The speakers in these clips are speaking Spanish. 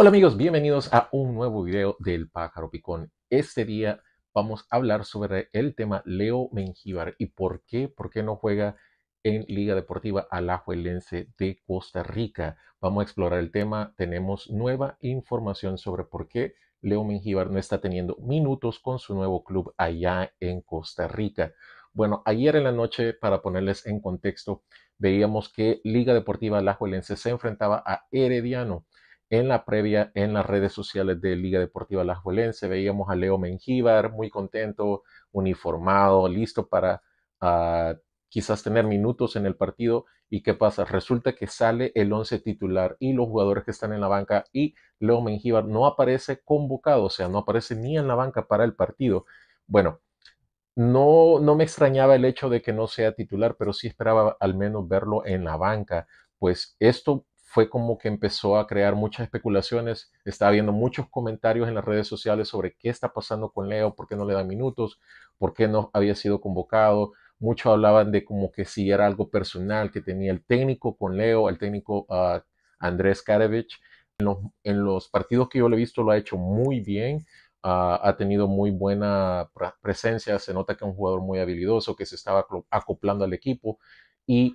Hola amigos, bienvenidos a un nuevo video del pájaro picón. Este día vamos a hablar sobre el tema Leo Mengíbar y por qué, por qué no juega en Liga Deportiva Alajuelense de Costa Rica. Vamos a explorar el tema, tenemos nueva información sobre por qué Leo Mengíbar no está teniendo minutos con su nuevo club allá en Costa Rica. Bueno, ayer en la noche, para ponerles en contexto, veíamos que Liga Deportiva Alajuelense se enfrentaba a Herediano en la previa en las redes sociales de Liga Deportiva Alajuelense. Veíamos a Leo Mengíbar muy contento, uniformado, listo para ah, quizás tener minutos en el partido. ¿Y qué pasa? Resulta que sale el 11 titular y los jugadores que están en la banca y Leo Mengíbar no aparece convocado, o sea, no aparece ni en la banca para el partido. Bueno, no, no me extrañaba el hecho de que no sea titular, pero sí esperaba al menos verlo en la banca, pues esto fue como que empezó a crear muchas especulaciones, estaba viendo muchos comentarios en las redes sociales sobre qué está pasando con Leo, por qué no le dan minutos, por qué no había sido convocado, muchos hablaban de como que si era algo personal que tenía el técnico con Leo, el técnico ah, Andrés Karevich. En los, partidos que yo le he visto lo ha hecho muy bien, ah, ha tenido muy buena presencia, se nota que es un jugador muy habilidoso, que se estaba acoplando al equipo y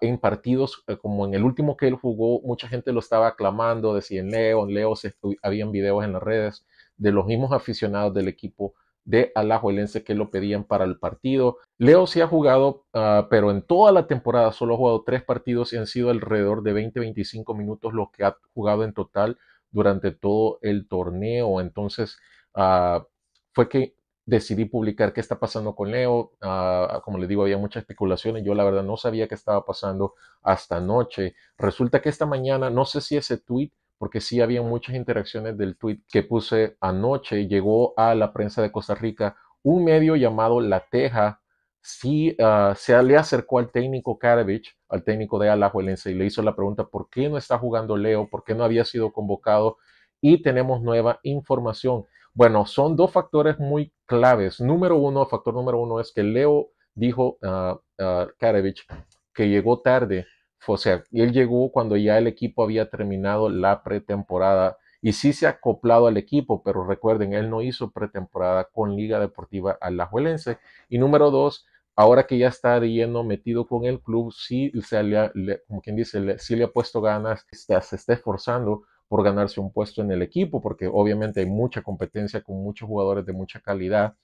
en partidos eh, como en el último que él jugó, mucha gente lo estaba aclamando, decían Leo Leo, se habían videos en las redes de los mismos aficionados del equipo de Alajuelense que lo pedían para el partido. Leo sí ha jugado, ah, pero en toda la temporada solo ha jugado tres partidos y han sido alrededor de 20-25 minutos los que ha jugado en total durante todo el torneo. Entonces, ah, fue que decidí publicar qué está pasando con Leo. Ah, ah, como les digo, había muchas especulaciones. Yo la verdad no sabía qué estaba pasando hasta anoche. Resulta que esta mañana, no sé si ese tweet, porque sí había muchas interacciones del tweet que puse anoche, llegó a la prensa de Costa Rica un medio llamado La Teja. Sí, ah, se le acercó al técnico Karavich, al técnico de Alajuelense, y le hizo la pregunta, ¿por qué no está jugando Leo? ¿Por qué no había sido convocado? Y tenemos nueva información. Bueno, son dos factores muy claves. Número uno, factor número uno es que Leo dijo a Karevich que llegó tarde. O sea, él llegó cuando ya el equipo había terminado la pretemporada y sí se ha acoplado al equipo, pero recuerden, él no hizo pretemporada con Liga Deportiva Alajuelense. Y número dos, ahora que ya está de lleno metido con el club, sí, se como quien dice, sí le ha puesto ganas, se está esforzando por ganarse un puesto en el equipo, porque obviamente hay mucha competencia con muchos jugadores de mucha calidad,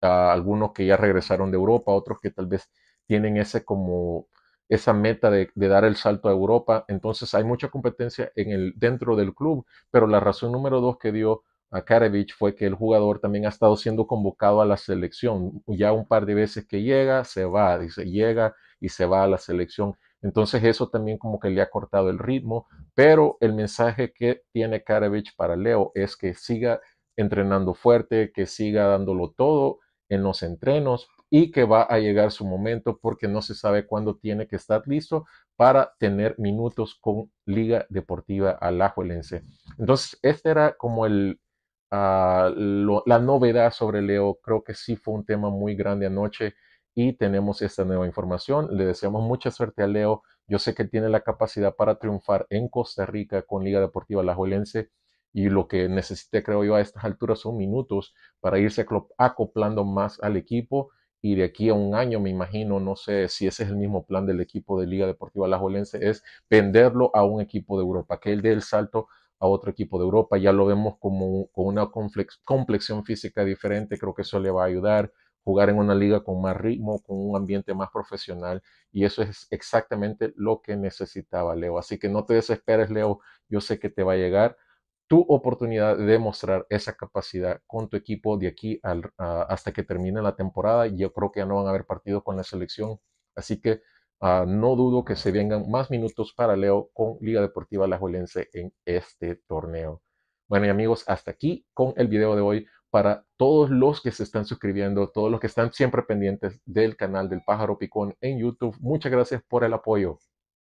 algunos que ya regresaron de Europa, otros que tal vez tienen ese como esa meta de, dar el salto a Europa. Entonces hay mucha competencia en el, dentro del club, pero la razón número dos que dio a Karevich fue que el jugador también ha estado siendo convocado a la selección. Ya un par de veces que llega, se va, dice, llega y se va a la selección. Entonces eso también como que le ha cortado el ritmo, pero el mensaje que tiene Karevich para Leo es que siga entrenando fuerte, que siga dándolo todo en los entrenos y que va a llegar su momento porque no se sabe cuándo tiene que estar listo para tener minutos con Liga Deportiva Alajuelense. Entonces, esta era como ah, la novedad sobre Leo. Creo que sí fue un tema muy grande anoche y tenemos esta nueva información. Le deseamos mucha suerte a Leo. Yo sé que tiene la capacidad para triunfar en Costa Rica con Liga Deportiva Alajuelense y lo que necesite, creo yo, a estas alturas son minutos para irse acoplando más al equipo y de aquí a un año, me imagino, no sé si ese es el mismo plan del equipo de Liga Deportiva Alajuelense, es venderlo a un equipo de Europa, que él dé el salto a otro equipo de Europa, ya lo vemos como con una complexión física diferente, creo que eso le va a ayudar, jugar en una liga con más ritmo, con un ambiente más profesional. Y eso es exactamente lo que necesitaba Leo. Así que no te desesperes, Leo. Yo sé que te va a llegar tu oportunidad de demostrar esa capacidad con tu equipo de aquí hasta que termine la temporada. Yo creo que ya no van a haber partido con la selección. Así que ah, no dudo que se vengan más minutos para Leo con Liga Deportiva Alajuelense en este torneo. Bueno, y amigos, hasta aquí con el video de hoy para todos los que se están suscribiendo, todos los que están siempre pendientes del canal del pájaro picón en YouTube. Muchas gracias por el apoyo.